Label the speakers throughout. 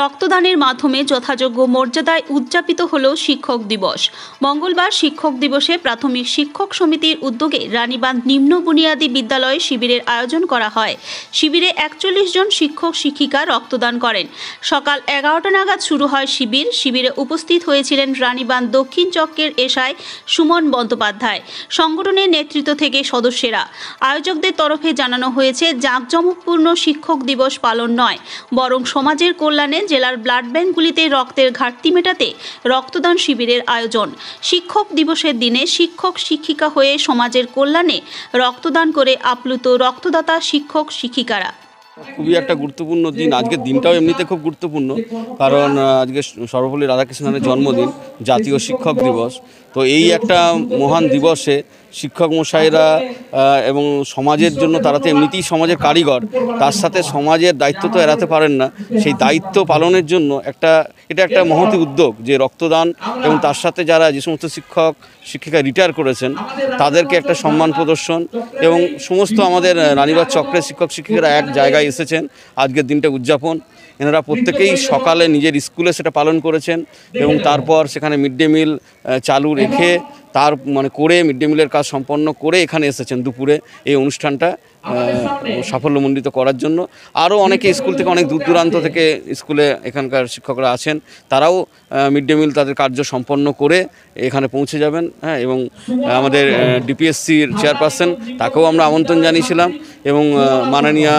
Speaker 1: রক্তদানের মাধ্যমে যথাযোগ্য মর্যাদায় উদযাপিত হল শিক্ষক দিবস মঙ্গলবার শিক্ষক দিবসে প্রাথমিক শিক্ষক সমিতির উদ্যোগে রানীবাঁধ নিম্ন বুনিয়াদী বিদ্যালয়ে শিবিরের আয়োজন করা হয় শিবিরে একচল্লিশ জন শিক্ষক শিক্ষিকা রক্তদান করেন সকাল এগারোটা নাগাদ শুরু হয় শিবির শিবিরে উপস্থিত হয়েছিলেন রানীবাঁধ দক্ষিণ চক্রের এশায় সুমন বন্দ্যোপাধ্যায় সংগঠনের নেতৃত্ব থেকে সদস্যেরা আয়োজকদের তরফে জানানো হয়েছে জাঁকজমকপূর্ণ শিক্ষক দিবস পালন নয় বরং সমাজের কল্যাণে জেলার ব্লাড ব্যাঙ্কগুলিতে রক্তের ঘাটতি মেটাতে রক্তদান শিবিরের আয়োজন শিক্ষক দিবসের দিনে শিক্ষক শিক্ষিকা হয়ে সমাজের কল্যাণে রক্তদান করে আপ্লুত রক্তদাতা শিক্ষক শিক্ষিকারা
Speaker 2: খুবই একটা গুরুত্বপূর্ণ দিন আজকের দিনটাও এমনিতে খুব গুরুত্বপূর্ণ কারণ আজকে সর্বপল্লী রাধাকৃষ্ণনের জন্মদিন জাতীয় শিক্ষক দিবস তো এই একটা মহান দিবসে শিক্ষক মশাইরা এবং সমাজের জন্য তারা তো এমনিতেই সমাজের কারিগর তার সাথে সমাজের দায়িত্ব তো এড়াতে পারেন না সেই দায়িত্ব পালনের জন্য একটা এটা একটা মহতি উদ্যোগ যে রক্তদান এবং তার সাথে যারা যে সমস্ত শিক্ষক শিক্ষিকা রিটায়ার করেছেন তাদেরকে একটা সম্মান প্রদর্শন এবং সমস্ত আমাদের রানীবাদ চক্রের শিক্ষক শিক্ষিকারা এক জায়গায় এসেছেন আজকের দিনটা উদযাপন এনারা প্রত্যেকেই সকালে নিজের স্কুলে সেটা পালন করেছেন এবং তারপর সেখানে মিড ডে মিল চালু রেখে হ্যাঁ। তার মানে করে মিড ডে মিলের কাজ সম্পন্ন করে এখানে এসেছেন দুপুরে এই অনুষ্ঠানটা সাফল্যমণ্ডিত করার জন্য আরও অনেকে স্কুল থেকে অনেক দূর দূরান্ত থেকে স্কুলে এখানকার শিক্ষকরা আছেন তারাও মিড ডে মিল তাদের কার্য সম্পন্ন করে এখানে পৌঁছে যাবেন হ্যাঁ এবং আমাদের ডিপিএসসির চেয়ারপারসন তাকেও আমরা আমন্ত্রণ জানিয়েছিলাম এবং মাননীয়া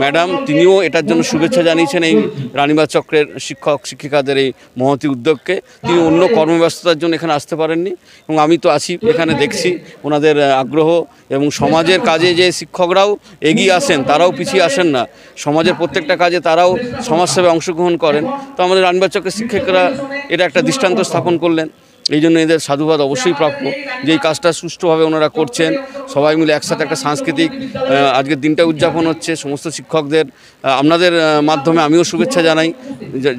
Speaker 2: ম্যাডাম তিনিও এটার জন্য শুভেচ্ছা জানিয়েছেন এই রানীবাগ চক্রের শিক্ষক শিক্ষিকাদের এই মহতি উদ্যোগকে তিনি অন্য কর্মব্যস্ততার জন্য এখানে আসতে পারেননি এবং আমি তো আছি এখানে দেখছি ওনাদের আগ্রহ এবং সমাজের কাজে যে শিক্ষকরাও এগিয়ে আসেন তারাও পিছিয়ে আসেন না সমাজের প্রত্যেকটা কাজে তারাও সমাজসেবায় অংশগ্রহণ করেন তো আমাদের রানবাচকের শিক্ষকরা এটা একটা দৃষ্টান্ত স্থাপন করলেন এই জন্য এদের সাধুবাদ অবশ্যই প্রাপ্য যে এই কাজটা সুষ্ঠুভাবে ওনারা করছেন সবাই মিলে একসাথে একটা সাংস্কৃতিক আজকের দিনটা উদযাপন হচ্ছে সমস্ত শিক্ষকদের আপনাদের মাধ্যমে আমিও শুভেচ্ছা জানাই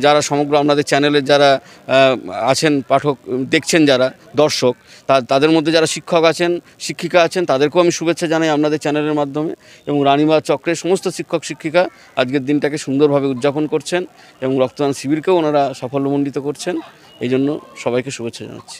Speaker 2: যারা সমগ্র আপনাদের চ্যানেলের যারা আছেন পাঠক দেখছেন যারা দর্শক তা তাদের মধ্যে যারা শিক্ষক আছেন শিক্ষিকা আছেন তাদেরকেও আমি শুভেচ্ছা জানাই আপনাদের চ্যানেলের মাধ্যমে এবং রানীমা চক্রের সমস্ত শিক্ষক শিক্ষিকা আজকের দিনটাকে সুন্দরভাবে উদযাপন করছেন এবং রক্তদান শিবিরকেও ওনারা সাফল্যমণ্ডিত করছেন এই জন্য সবাইকে শুভেচ্ছা জানাচ্ছি